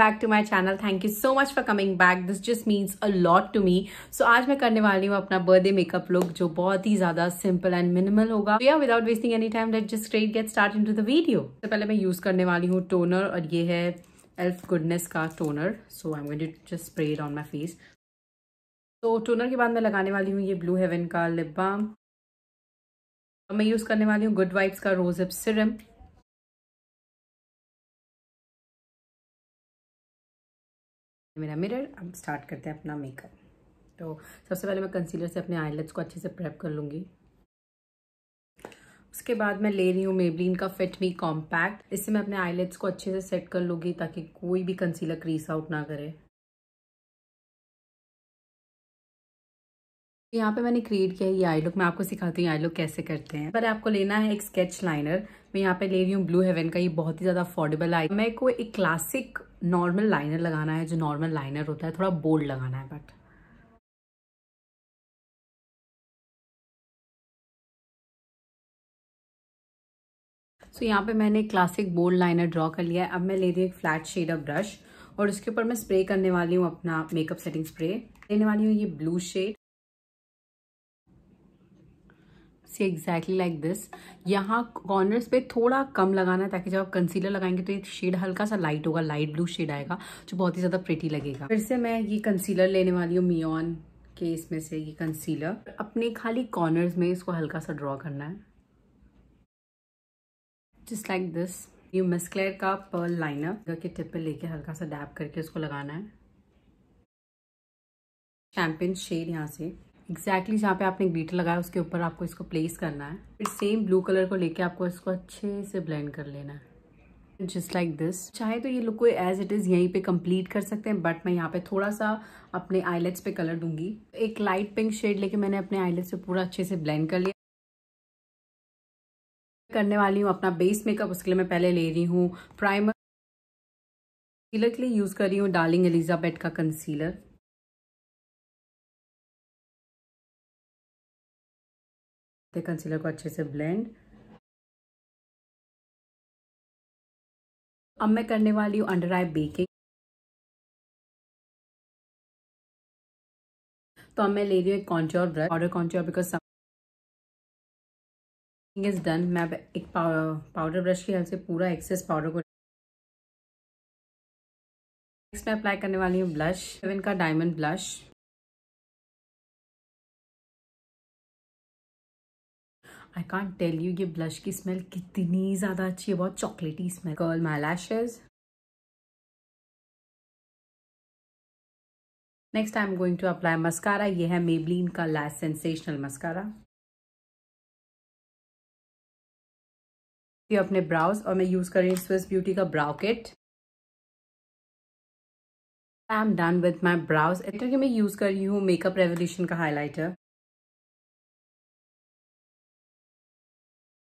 back to my channel thank you so much for coming back this just means a lot to me so आज मैं करने वाली हूँ अपना birthday makeup look जो बहुत ही ज्यादा सिंपल एंड मिनिमल होगा या without wasting any time let just straight get start into the video तो पहले मैं यूज करने वाली हूँ टोनर और ये है एल्फ गुडनेस का toner so I am going just spray it on my face तो टोनर के बाद मैं लगाने वाली हूँ ये ब्लू हेवन का लिप बाम मैं यूज़ करने वाली हूँ गुड वाइब्स का रोजअप सिरम मेरा मिरर अब स्टार्ट करते हैं अपना मेकअप तो सबसे पहले मैं कंसीलर से अपने आईलेट्स को अच्छे से प्रेप कर लूँगी उसके बाद मैं ले रही हूँ मेबलिन का फिट मी कॉम्पैक्ट इससे मैं अपने आईलेट्स को अच्छे से सेट कर लूँगी ताकि कोई भी कंसीलर क्रीस आउट ना करे यहाँ पे मैंने क्रिएट किया है ये आई लुक मैं आपको सिखाती हूँ आई लुक कैसे करते हैं पर आपको लेना है एक स्केच लाइनर मैं यहाँ पे ले रही हूँ ब्लू हेवन का ये बहुत ही ज़्यादा अफोर्डेबल आई मैं को एक क्लासिक नॉर्मल लाइनर लगाना है जो नॉर्मल लाइनर होता है थोड़ा बोल्ड लगाना है बट सो so, यहाँ पे मैंने क्लासिक बोल्ड लाइनर ड्रॉ कर लिया है अब मैं ले रही हूँ एक फ्लैट शेड ऑफ ब्रश और उसके ऊपर मैं स्प्रे करने वाली हूँ अपना मेकअप सेटिंग स्प्रे लेने वाली हूँ ये blue shade see exactly like this यहाँ कॉर्नर्स पे थोड़ा कम लगाना है ताकि जब आप कंसीलर लगाएंगे तो ये शेड हल्का सा लाइट होगा लाइट ब्लू शेड आएगा जो बहुत ही ज़्यादा प्रिटी लगेगा फिर से मैं ये कंसीलर लेने वाली हूँ मियोन के इसमें से ये कंसीलर अपने खाली कॉर्नर्स में इसको हल्का सा ड्रॉ करना है जस्ट लाइक दिस ये मिसक्लेयर का पर्ल लाइनर के टिप पे लेके हल्का सा डैप करके उसको लगाना है शैम्पिन शेड यहाँ से एग्जैक्टली जहाँ पे आपने ग्लीटर लगाया उसके ऊपर आपको इसको प्लेस करना है फिर सेम ब्लू कलर को लेके आपको इसको अच्छे से ब्लेंड कर लेना है जस्ट लाइक दिस चाहे तो ये लुक को एज इट इज़ यहीं पे कम्प्लीट कर सकते हैं बट मैं यहाँ पे थोड़ा सा अपने आईलेट्स पे कलर दूंगी एक लाइट पिंक शेड लेके मैंने अपने आईलेट्स पे पूरा अच्छे से ब्लेंड कर लिया करने वाली हूँ अपना बेस मेकअप उसके लिए मैं पहले ले रही हूँ प्राइमर कंसीलर के लिए यूज़ कर रही हूँ डार्लिंग एलिजाबेट का कंसीलर करते कंसीलर को अच्छे से ब्लेंड अब मैं करने वाली हूँ अंडर आई बेकिंग तो अब मैं ले रही हूँ एक contour brush powder contour because is done मैं अब एक पाउडर ब्रश की हेल्प से पूरा एक्सेस पाउडर को नेक्स्ट मैं अप्लाई करने वाली हूँ ब्लश इवन का diamond blush I can't tell you ये ब्लश की स्मेल कितनी ज़्यादा अच्छी है बहुत chocolatey smell curl my lashes next I am going to apply mascara ये है मेबलिन का लैस सेंसेशनल मस्कारा ये अपने ब्राउज और मैं यूज़ कर रही हूँ स्विस ब्यूटी का brow kit I am done with my brows क्योंकि मैं यूज़ कर रही हूँ मेकअप रेवोल्यूशन का हाईलाइटर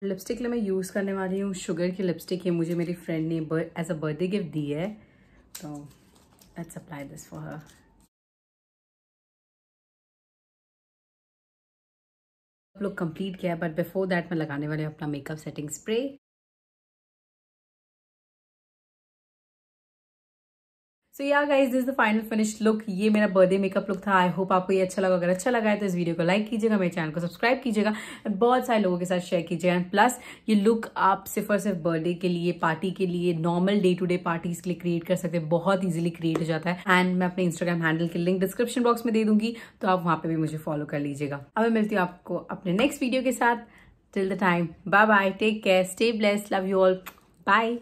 लिपस्टिक लिए मैं यूज़ करने वाली हूँ शुगर की लिपस्टिक ये मुझे मेरी फ्रेंड ने एज अ बर्थडे गिफ्ट दी है तो let's apply this for her look complete किया बट बिफोर दैट मैं लगाने वाली हूँ अपना makeup setting spray so yeah guys this the final finish look ये मेरा बर्थडे मेकअप लुक था आई होप आपको ये अच्छा लगा अगर अच्छा लगा है तो इस वीडियो को लाइक कीजिएगा मेरे चैनल को सब्सक्राइब कीजिएगा एंड बहुत सारे लोगों के साथ शेयर कीजिएगा एंड प्लस ये लुक आप सिर्फ और सिर्फ बर्थडे के लिए पार्टी के लिए normal day to day parties के लिए क्रिएट कर सकते हैं बहुत ईजिली क्रिएट हो जाता है एंड मैं अपने इंस्टाग्राम हैंडल की लिंक डिस्क्रिप्शन बॉक्स में दे दूंगी तो आप वहाँ पर भी मुझे फॉलो कर लीजिएगा अब मैं मिलती हूँ आपको अपने नेक्स्ट वीडियो के साथ till the time bye bye take care stay bless love you all bye